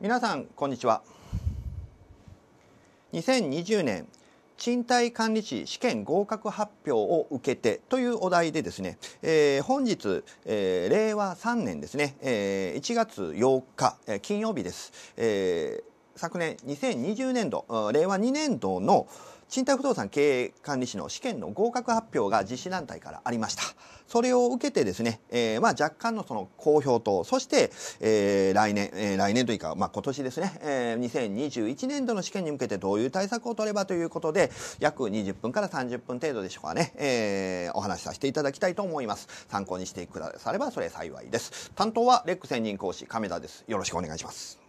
皆さんこんにちは2020年賃貸管理士試験合格発表を受けてというお題でですね、えー、本日、えー、令和3年ですね、えー、1月8日、えー、金曜日です、えー、昨年2020年度令和2年度の、賃貸不動産経営管理士の試験の合格発表が実施団体からありました。それを受けてですね、えー、まあ若干のその公表と、そして、えー、来年、えー、来年というか、まあ今年ですね、えー、2021年度の試験に向けてどういう対策を取ればということで、約20分から30分程度でしょうかね、えー、お話しさせていただきたいと思います。参考にしてくださればそれ幸いです。担当はレック専任講師亀田です。よろしくお願いします。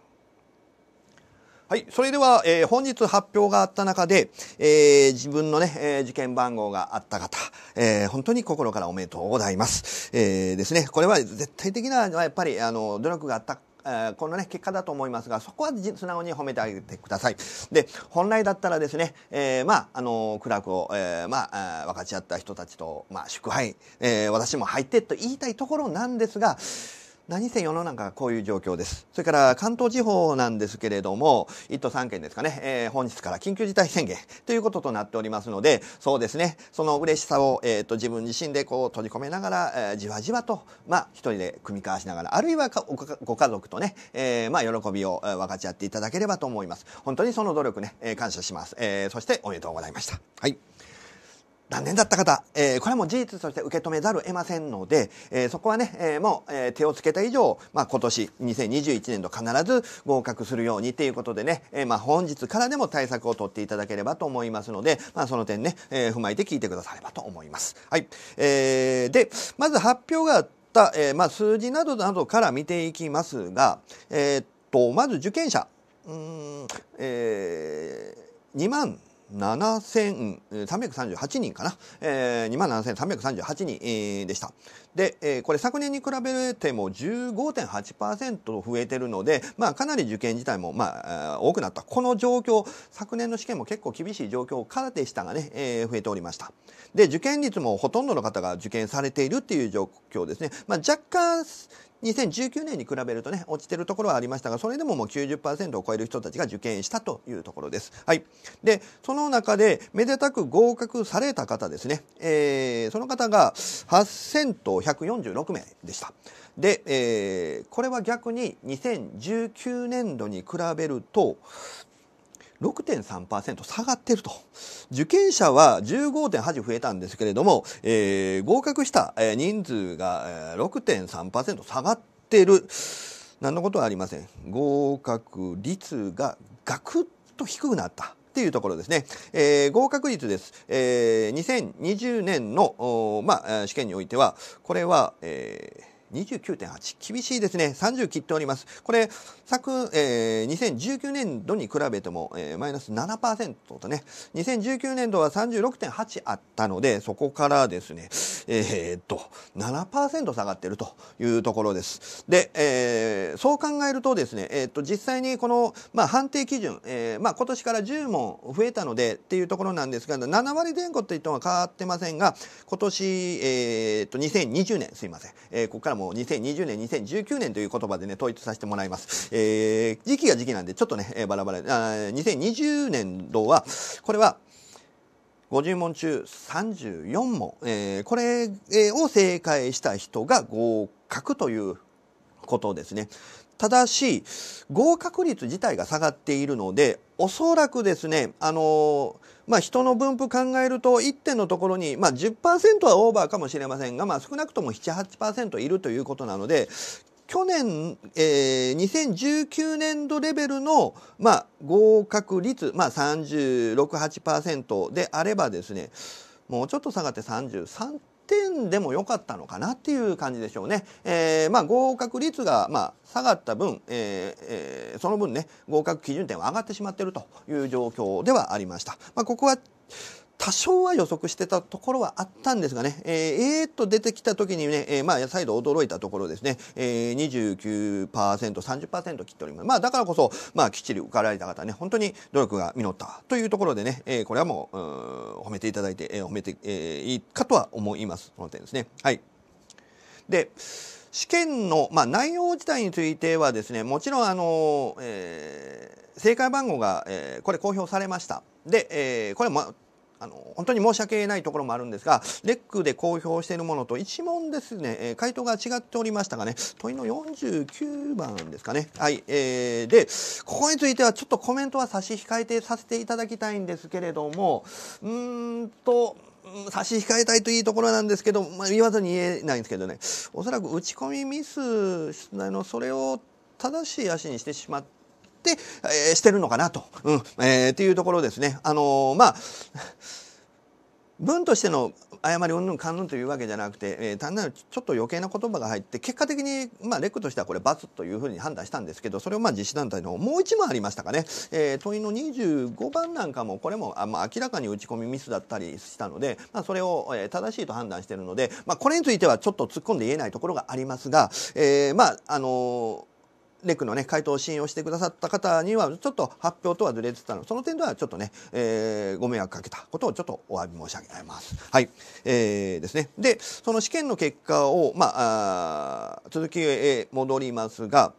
はい。それでは、えー、本日発表があった中で、えー、自分のね、えー、事件番号があった方、えー、本当に心からおめでとうございます。えー、ですね。これは絶対的な、やっぱり、あの、努力があったえこのね、結果だと思いますが、そこは素直に褒めてあげてください。で、本来だったらですね、えー、まあ、あの苦楽を、えー、まあ、分かち合った人たちと、まあ、祝杯、えー、私も入ってと言いたいところなんですが、何せ世の中こういう状況です。それから関東地方なんですけれども、1都3県ですかね、えー、本日から緊急事態宣言 ということとなっておりますので、そうですね、その嬉しさを、えーと、自分自身でこう閉じ込めながら、えー、じわじわと、まあ、一人で組み交わしながら、あるいはご家族とね、えー、まあ、喜びを分かち合っていただければと思います。本当にその努力ね、感謝します。えそしておめでとうございました。はい。残念だった方、えー、これも事実として受け止めざるを得ませんので、えー、そこはね、えー、もう、えー、手をつけた以上、まあ、今年2021年度必ず合格するようにということでね、えー、まあ、本日からでも対策を取っていただければと思いますので、まあ、その点ね、えー、踏まえて聞いてくださればと思います。はい。えー、で、まず発表があった、えー、まあ、数字などなどから見ていきますが、えー、っと、まず受験者、うん、えー、2万7338人かな、えー、27,338人、えー、でした。で、えー、これ昨年に比べても15.8%増えてるので、まあ、かなり受験自体も、まあ、多くなった。この状況、昨年の試験も結構厳しい状況からでしたがね、えー、増えておりました。で、受験率もほとんどの方が受験されているっていう状況ですね。まあ、若干、2019年に比べるとね、落ちてるところはありましたが、それでももう90%を超える人たちが受験したというところです。はい。で、その中で、めでたく合格された方ですね、えー、その方が8146名でした。で、えー、これは逆に2019年度に比べると、6.3%下がってると。受験者は15.8増えたんですけれども、えー、合格した人数が6.3%下がってる。何のことはありません。合格率がガクッと低くなった。っていうところですね。えー、合格率です。えー、2020年の、まあ、試験においては、これは、えー、29.8。厳しいですね。30切っております。これ、昨、えー、2019年度に比べても、えー、マイナス7%とね、2019年度は36.8あったので、そこからですね、えー、っと、7%下がっているというところです。で、えー、そう考えるとですね、えー、っと、実際にこの、まあ、判定基準、えー、まあ、今年から10問増えたのでっていうところなんですが、7割前後って言っても変わってませんが、今年、えー、っと、2020年、すいません、えー、ここからも2020年、2019年という言葉でね、統一させてもらいます。えー、時期が時期なんで、ちょっとね、えー、バラバラ。あ2020年度は、これは、50問中34問、えー、これを正解した人が合格ということですね。ただし、合格率自体が下がっているので、おそらくですね、あのまあ、人の分布考えると1点のところに、まあ、10%はオーバーかもしれませんが、まあ、少なくとも78%いるということなので去年、えー、2019年度レベルの、まあ、合格率、まあ36、8%であればですねもうちょっと下がって33点でも良かったのかなっていう感じでしょうね。えー、まあ、合格率が、まあ、下がった分、えーえー、その分ね、合格基準点は上がってしまっているという状況ではありました。まあ、ここは多少は予測してたところはあったんですがね、えー、えー、と出てきた時にね、えー、まあ、再度驚いたところですね、えー、29%、30%切っております。まあ、だからこそ、まあ、きっちり受かられた方ね、本当に努力が実ったというところでね、えー、これはもう、う褒めていただいて、えー、褒めて、えー、いいかとは思います。その点ですね。はい。で、試験の、まあ、内容自体についてはですねもちろんあの、えー、正解番号が、えー、これ公表されましたで、えー、これもあの本当に申し訳ないところもあるんですがレックで公表しているものと1問ですね、え回答が違っておりましたがね問いの49番ですかねはいえー、でここについてはちょっとコメントは差し控えてさせていただきたいんですけれどもうんと差し控えたいというところなんですけど、まあ、言わずに言えないんですけどねおそらく打ち込みミスのそれを正しい足にしてしまっ、えー、してるのかなと、うんえー、っていうところですね。あのー、まあ文としての誤りうんぬんかんぬんというわけじゃなくて、えー、単なるちょっと余計な言葉が入って結果的に、まあ、レックとしてはこれ罰というふうに判断したんですけどそれをまあ実施団体のもう一問ありましたかね、えー、問いの25番なんかもこれもあ、まあ、明らかに打ち込みミスだったりしたので、まあ、それを、えー、正しいと判断しているので、まあ、これについてはちょっと突っ込んで言えないところがありますが、えー、まああのーレクのね、回答を信用してくださった方には、ちょっと発表とはずれてたの、その点ではちょっとね、えー、ご迷惑かけたことをちょっとお詫び申し上げます。はい。えー、ですね。で、その試験の結果を、まあ、あ続きへ戻りますが、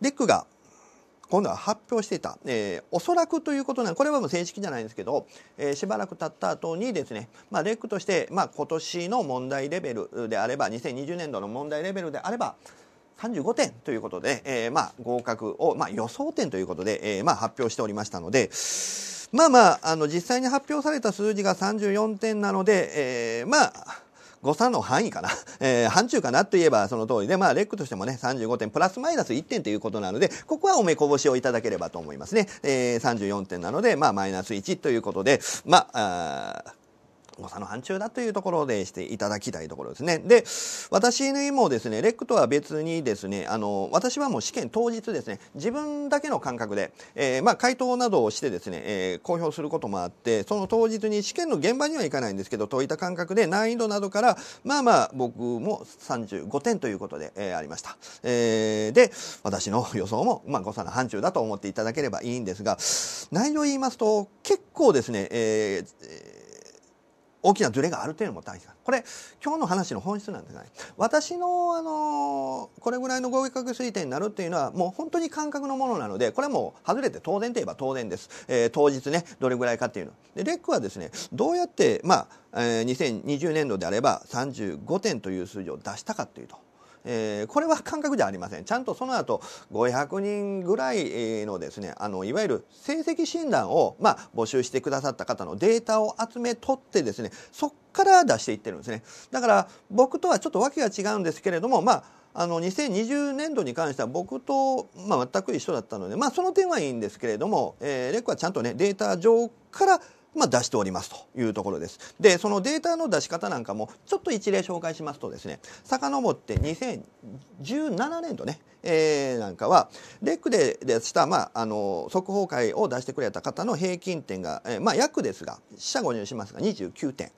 レックが今度は発表していた、えー、おそらくということなんこれはもう正式じゃないんですけど、えー、しばらく経った後にですね、まあ、レックとして、まあ、今年の問題レベルであれば2020年度の問題レベルであれば35点ということで、えー、まあ、合格を、まあ、予想点ということで、えー、まあ、発表しておりましたので、まあまあ、あの、実際に発表された数字が34点なので、えー、まあ、誤差の範囲かな、えー、範疇かなといえばその通りで、まあ、レックとしてもね、35点、プラスマイナス1点ということなので、ここはお目こぼしをいただければと思いますね。えー、34点なので、まあ、マイナス1ということで、まあ、あ誤差の範疇だというところでしていただきたいところですね。で、私にもですね、レックとは別にですね、あの、私はもう試験当日ですね、自分だけの感覚で、えー、まあ、回答などをしてですね、えー、公表することもあって、その当日に試験の現場には行かないんですけど、解いた感覚で難易度などから、まあまあ、僕も35点ということで、えー、ありました。えー、で、私の予想も、まあ、誤差の範疇だと思っていただければいいんですが、内容を言いますと、結構ですね、えー、大きなズレがあるというのも大事これ今日の話の本質なんですね私のあのこれぐらいの合格推定になるっていうのはもう本当に感覚のものなのでこれはもう外れて当然といえば当然です、えー、当日ねどれぐらいかっていうのでレックはですねどうやってまあ、えー、2020年度であれば35点という数字を出したかというとえー、これは感覚じゃありませんちゃんとその後500人ぐらいのですねあのいわゆる成績診断を、まあ、募集してくださった方のデータを集め取ってですねそっから出していってるんですねだから僕とはちょっとわけが違うんですけれどもまああの2020年度に関しては僕と、まあ、全く一緒だったので、まあ、その点はいいんですけれども、えレックはちゃんとねデータ上からまあ、出しておりますというところです。で、そのデータの出し方なんかもちょっと一例紹介しますとですね、遡って2017年度ね、えー、なんかは、レックで出した、まあ、あの、速報会を出してくれた方の平均点が、えー、まあ、約ですが、四捨五入しますが29点。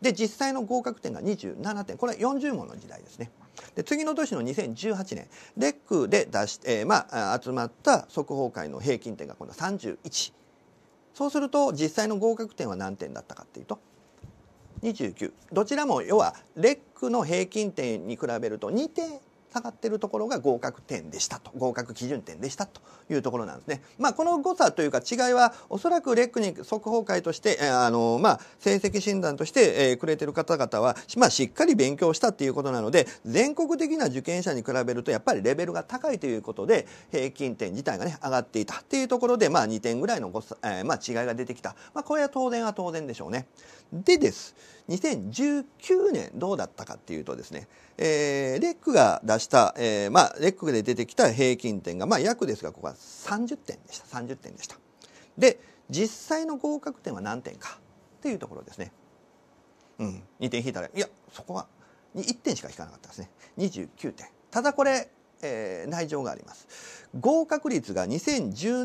で、実際の合格点が27点。これは40問の時代ですね。で次の年の2018年レックで出しえー、まあ、集まった速報会の平均点が今度は31そうすると実際の合格点は何点だったかっていうと29どちらも要はレックの平均点に比べると2点下がっているところが合格点でしたと合格基準点でしたというところなんですね。まあ、この誤差というか違いはおそらくレックに速報会としてあの、まあ、成績診断として、えー、くれている方々は、まあ、しっかり勉強したということなので全国的な受験者に比べるとやっぱりレベルが高いということで平均点自体がね上がっていたっていうところで、まあ、2点ぐらいの誤差、えー、まあ、違いが出てきた、まあ、これは当然は当然でしょうね。でです2019年どうだったかっていうとですね、えー、レックが出した、えー、まあ、レックで出てきた平均点が、まあ、約ですが、ここは30点でした。30点でした。で、実際の合格点は何点かっていうところですね。うん、2点引いたら、いや、そこは1点しか引かなかったですね。29点。ただこれ、えー、内情があります。合格率が2017、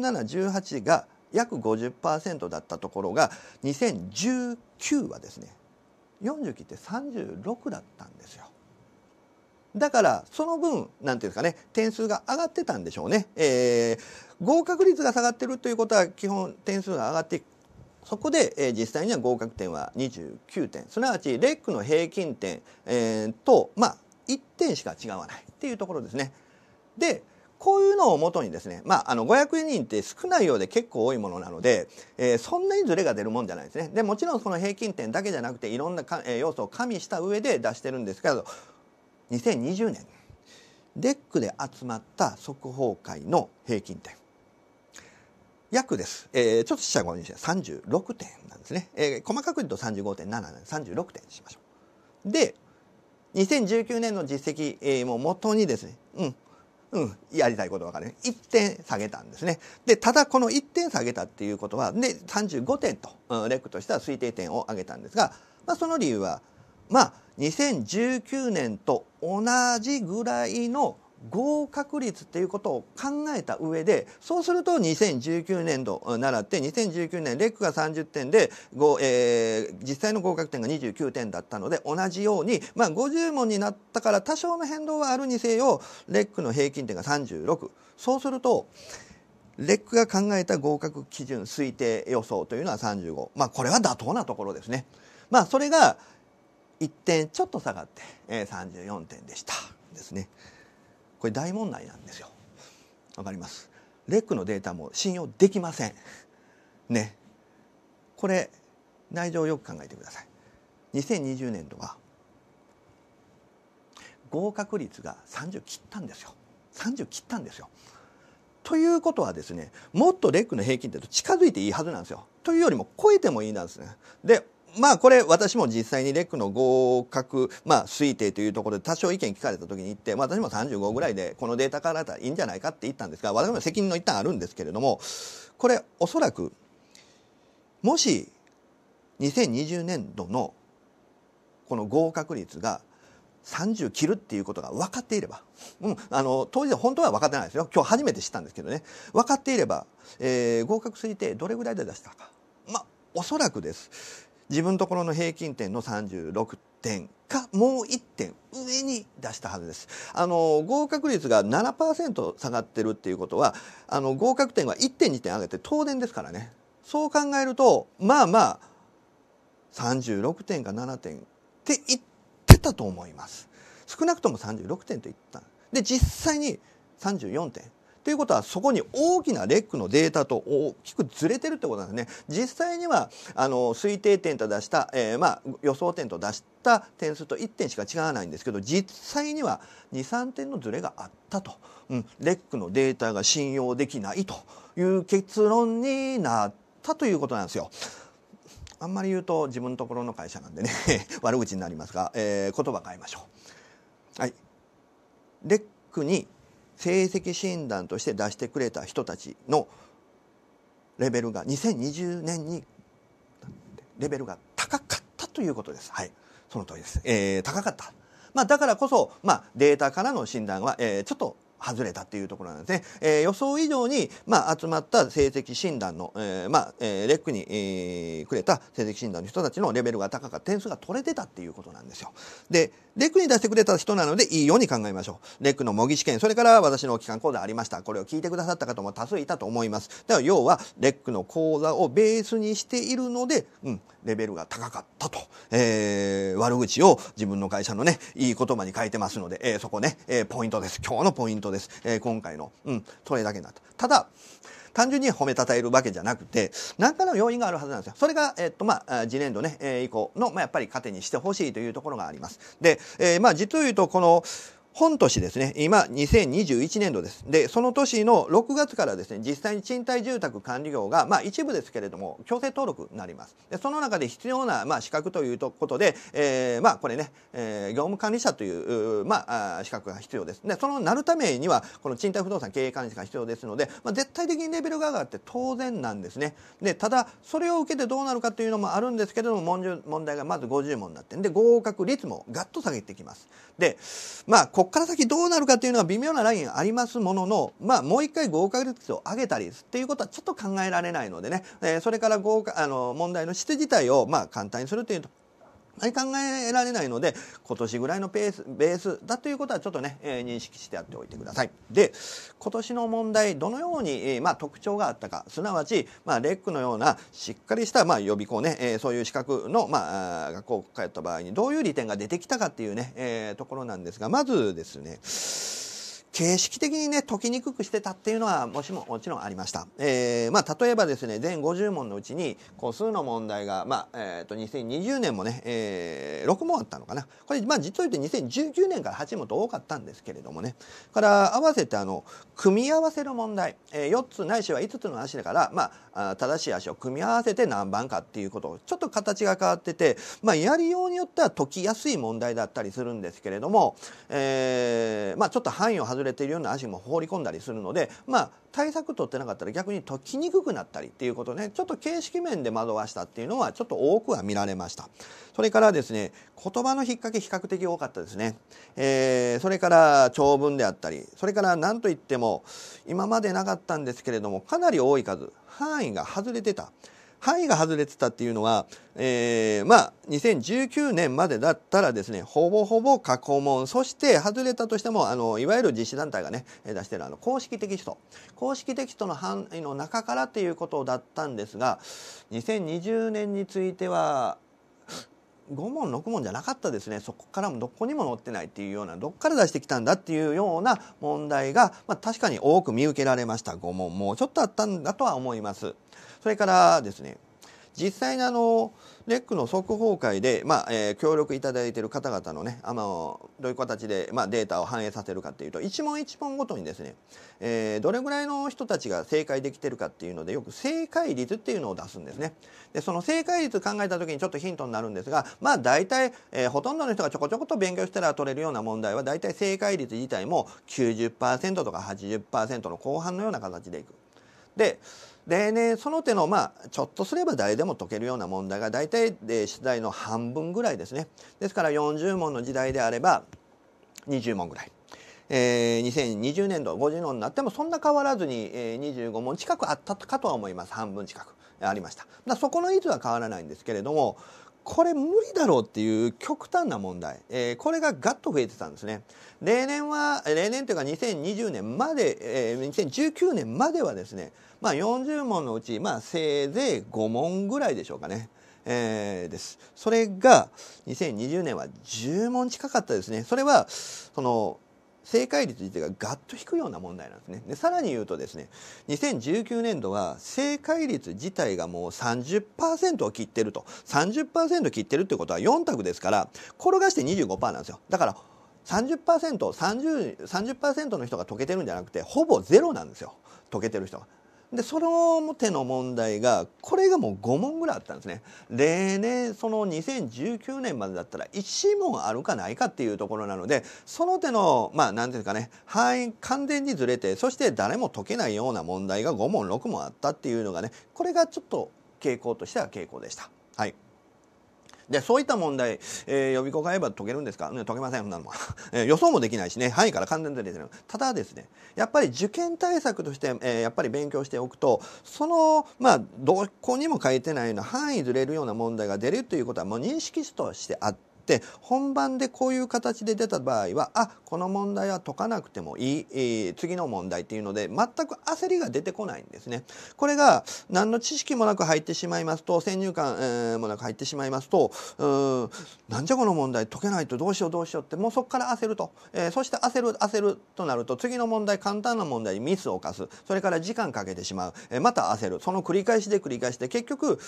18が約50%だったところが2019はですね40期って36だったんですよ。だからその分なんていうんですかね点数が上がってたんでしょうね、えー、合格率が下がってるということは基本点数が上がってそこで、えー、実際には合格点は29点すなわちレックの平均点、えー、とまあ1点しか違わないっていうところですね。でこういうのをもとにですね、まあ、あの500人って少ないようで結構多いものなので、えー、そんなにズレが出るもんじゃないですね。でもちろんその平均点だけじゃなくていろんなか、えー、要素を加味した上で出してるんですけど2020年デックで集まった速報会の平均点約です、えー、ちょっと四捨五入して36点なんですね、えー、細かく言うと35.7なんで36点にしましょうで2019年の実績、えも元にですね、うん、うん、やりたいことわかる。1点下げたんですね。で、ただこの1点下げたっていうことは、で、35点と、うん、レックとしては推定点を上げたんですが、まあ、その理由は、まあ、2019年と同じぐらいの合格率っていうことを考えた上でそうすると2019年度習って2019年レックが30点で、えー、実際の合格点が29点だったので同じように、まあ、50問になったから多少の変動はあるにせよレックの平均点が36そうするとレックが考えた合格基準推定予想というのは35、まあ、これは妥当なところですね。まあ、それが1点ちょっと下がって、えー、34点でしたですね。これ大問題なんですよわかりますレックのデータも信用できませんねこれ内情をよく考えてください2020年度は合格率が30切ったんですよ30切ったんですよということはですねもっとレックの平均点と近づいていいはずなんですよというよりも超えてもいいなんですねでまあこれ私も実際にレックの合格、まあ、推定というところで多少意見聞かれた時に言って、まあ、私も35ぐらいでこのデータからだったらいいんじゃないかって言ったんですが私も責任の一端あるんですけれどもこれおそらくもし2020年度のこの合格率が30切るっていうことが分かっていれば、うん、あの当時は本当は分かってないですよ今日初めて知ったんですけどね分かっていれば、えー、合格推定どれぐらいで出したかまあおそらくです自分ところの平均点の36点かもう1点上に出したはずです。あの合格率が7%下がってるっていうことはあの合格点は1点2点上げて当然ですからね。そう考えるとまあまあ36点か7点って言ってたと思います。少なくとも36点と言った。で実際に34点ということはそこに大きなレックのデータと大きくずれてるってことなんですね。実際にはあの推定点と出した、えー、まあ、予想点と出した点数と1点しか違わないんですけど実際には23点のずれがあったと、うん、レックのデータが信用できないという結論になったということなんですよ。あんまり言うと自分のところの会社なんでね 悪口になりますが、えー、言葉変えましょう。はい、レックに成績診断として出してくれた人たちのレベルが2020年にレベルが高かったということです。はい、その通りです。えー、高かった。まあ、だからこそ、まあ、データからの診断は、えー、ちょっと外れたっていうところなんですね。えー、予想以上に、まあ、集まった成績診断の、えー、まあ、えー、レックに、えー、くれた成績診断の人たちのレベルが高かった点数が取れてたっていうことなんですよ。で、レックに出してくれた人なのでいいように考えましょう。レックの模擬試験、それから私の期間講座ありました。これを聞いてくださった方も多数いたと思います。だか要は、レックの講座をベースにしているので、うん、レベルが高かったと。えー、悪口を自分の会社のね、いい言葉に変えてますので、えー、そこね、えー、ポイントです。今日のポイントトです。えー、今回の。うん。それだけになった。ただ、単純に褒めたたえるわけじゃなくて何かの要因があるはずなんですよ。それが、えっとまあ、次年度ね、えー、以降の、まあ、やっぱり糧にしてほしいというところがあります。で、えー、まあ実を言うとこの本年ですね、今、2021年度です。で、その年の6月からですね、実際に賃貸住宅管理業が、まあ一部ですけれども、強制登録になります。で、その中で必要な、まあ資格ということで、えー、まあこれね、えー、業務管理者という、まあ、資格が必要です。で、そのなるためには、この賃貸不動産経営管理者が必要ですので、まあ絶対的にレベルが上がって当然なんですね。で、ただ、それを受けてどうなるかというのもあるんですけれども、問題がまず50問になって、で、合格率もガッと下げてきます。で、まあ、ここから先どうなるかというのは微妙なラインありますものの、まあ、もう一回合格率を上げたりっていうことはちょっと考えられないのでね、えー、それから合格あの問題の質自体をまあ簡単にするというあれ考えられないので、今年ぐらいのペース、ベースだということはちょっとね、えー、認識してやっておいてください。で、今年の問題、どのように、えー、まあ、特徴があったか、すなわち、まあ、レックのようなしっかりした、まあ、予備校ね、えー、そういう資格の、まあ、学校を通った場合にどういう利点が出てきたかっていうね、えところなんですが、まずですね、形式的にね、解きにくくしてたっていうのは、もしも、もちろんありました。えー、まあ、例えばですね、全50問のうちに、個数の問題が、まあ、えっ、ー、と、2020年もね、えー、6問あったのかな。これ、まあ、実を言うと2019年から8問と多かったんですけれどもね。から、合わせて、あの、組み合わせの問題、えー、4つないしは5つの足だから、まあ、正しい足を組み合わせて何番かっていうことちょっと形が変わってて、まあ、やりようによっては解きやすい問題だったりするんですけれども、えー、まあ、ちょっと範囲を外れれているような足も放り込んだりするので、まあ、対策取ってなかったら逆に解きにくくなったりっていうことねちょっと形式面で惑わしたっていうのはちょっと多くは見られましたそれからですね言葉の引っ掛け比較的多かったですね、えー、それから長文であったりそれから何といっても今までなかったんですけれどもかなり多い数範囲が外れてた。範囲が外れてたっていうのは、えー、まあ、2019年までだったらですね、ほぼほぼ過去問、そして外れたとしても、あの、いわゆる実施団体がね、出してるあの、公式テキスト。公式テキストの範囲の中からっていうことだったんですが、2020年については、5問6問じゃなかったですねそこからもどこにも載ってないっていうようなどっから出してきたんだっていうような問題が、まあ、確かに多く見受けられました5問もうちょっとあったんだとは思います。それからですね実際にあのレックの速報会で、まあえー、協力いただいている方々のねあのどういう形で、まあ、データを反映させるかというと一問一問ごとにですね、えー、どれぐらいの人たちが正解できてるかっていうのでよく正解率っていうのを出すんですねでその正解率考えた時にちょっとヒントになるんですがまあ大体、えー、ほとんどの人がちょこちょこと勉強したら取れるような問題は大体正解率自体も90%とか80%の後半のような形でいくででねその手のまあちょっとすれば誰でも解けるような問題が大体で出題の半分ぐらいですねですから40問の時代であれば20問ぐらい。えー、2020年度50問になってもそんな変わらずに、えー、25問近くあったかとは思います半分近くありましただそこの率は変わらないんですけれどもこれ無理だろうっていう極端な問題、えー、これがガッと増えてたんですね例年は例年というか2020年まで、えー、2019年まではですね、まあ、40問のうち、まあ、せいぜい5問ぐらいでしょうかね、えー、ですそれが2020年は10問近かったですねそれはその正解率自体がガッと低いような問題なんですねでさらに言うとですね2019年度は正解率自体がもう30%を切ってると30%切ってるってことは4択ですから転がして25%なんですよだから 30%30% 30, の人が解けてるんじゃなくてほぼゼロなんですよ解けてる人がでその手の問題がこれがもう5問ぐらいあったんですね例年その2019年までだったら1問あるかないかっていうところなのでその手のまあ何ていうかね範囲完全にずれてそして誰も解けないような問題が5問6問あったっていうのがねこれがちょっと傾向としては傾向でした。はいで、そういった問題、えー、予備校がえれば解けるんですか、ね、解けません、そんなのも、えー、予想もできないしね、範囲から完全に出てる。ただですね、やっぱり受験対策として、えー、やっぱり勉強しておくと、その、まあ、どこにも書いてないような範囲ずれるような問題が出るということは、もう認識としてあって、って本番でこういう形で出た場合はあこの問題は解かなくてもいい、えー、次の問題っていうので全く焦りが出てこないんですね。これが何の知識もなく入ってしまいますと先入観、えー、もなく入ってしまいますとうんなんじゃこの問題解けないとどうしようどうしようってもうそこから焦ると、えー、そして焦る焦るとなると次の問題簡単な問題にミスを犯すそれから時間かけてしまう、えー、また焦るその繰り返しで繰り返して結局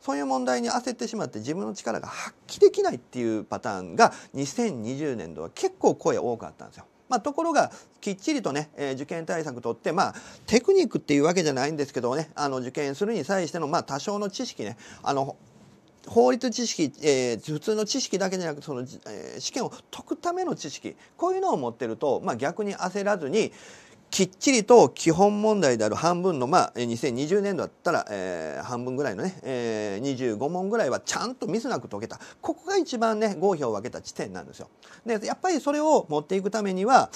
そういう問題に焦ってしまって自分の力が発揮できないっていうパターンが2020年度は結構声多かったんですよ。まあ、ところがきっちりとね、えー、受験対策とって、まあ、テクニックっていうわけじゃないんですけどねあの受験するに際しての、まあ、多少の知識ねあの法律知識、えー、普通の知識だけじゃなくその、えー、試験を解くための知識こういうのを持ってると、まあ、逆に焦らずに、きっちりと基本問題である半分の、まあ、2020年度だったら、えー、半分ぐらいのね、えー、25問ぐらいはちゃんとミスなく解けたここが一番ね合否を分けた地点なんですよ。でやっぱりそれを持っていくためには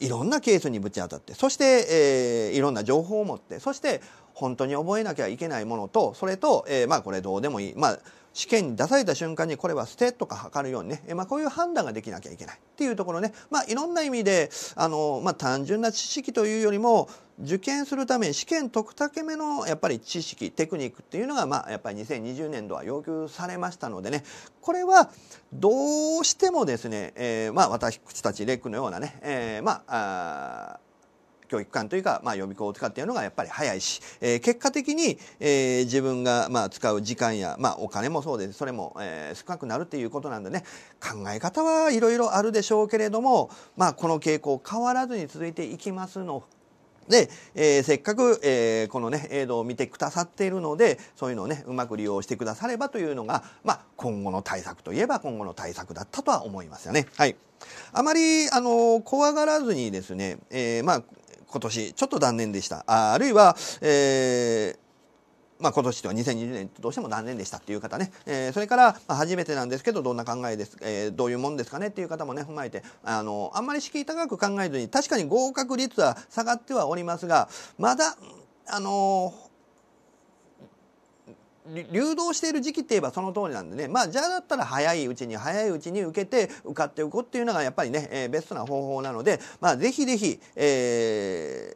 いろんなケースにぶち当たってそして、えー、いろんな情報を持ってそして本当に覚えなきゃいけないものとそれと、えー、まあこれどうでもいいまあ試験に出された瞬間にこれは捨てとか測るようにね、まあ、こういう判断ができなきゃいけないっていうところね、まあ、いろんな意味であの、まあ、単純な知識というよりも受験するために試験解くたけめのやっぱり知識テクニックっていうのが、まあ、やっぱり2020年度は要求されましたのでねこれはどうしてもですね、えー、まあ私たちレックのようなね、えー、まあ教育機関というか、まあ、予備校を使っているのがやっぱり早いし、えー、結果的に、えー、自分が、まあ、使う時間や、まあ、お金もそうですそれも、えー、少なくなるっていうことなんでね考え方はいろいろあるでしょうけれども、まあ、この傾向変わらずに続いていきますので、えー、せっかく、えー、このね、映像を見てくださっているので、そういうのをね、うまく利用してくださればというのが、まあ、今後の対策といえば今後の対策だったとは思いますよね。はい。あまり、あの、怖がらずにですね、えー、まあ、今年ちょっと断念でしたああるいは、えーまあ、今年とは2020年どうしても断念でしたという方ね、えー、それから、まあ、初めてなんですけどどんな考えです、えー、どういうもんですかねっていう方もね踏まえてあのあんまり敷居高く考えずに確かに合格率は下がってはおりますがまだあのー流動している時期って言えばその通りなんでねまあじゃあだったら早いうちに早いうちに受けて受かっておくっていうのがやっぱりね、えー、ベストな方法なのでまあぜひぜひ、え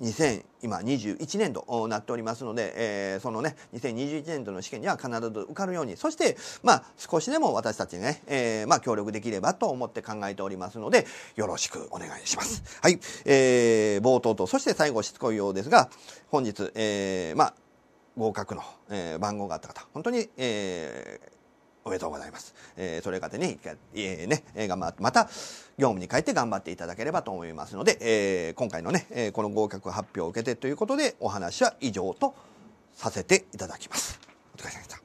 ー、2 0 21年度なっておりますので、えー、そのね2021年度の試験には必ず受かるようにそしてまあ少しでも私たちにね、えー、まあ協力できればと思って考えておりますのでよろしくお願いします。はい、えー、冒頭とそして最後しつこいようですが本日、えー、まあ合格の、えー、番号があった方、本当に、えー、おめでとうございます。えー、それがでね、えー、ね、頑張って、また、業務に変えて頑張っていただければと思いますので、えー、今回のね、えー、この合格発表を受けてということで、お話は以上とさせていただきます。お疲れ様でした。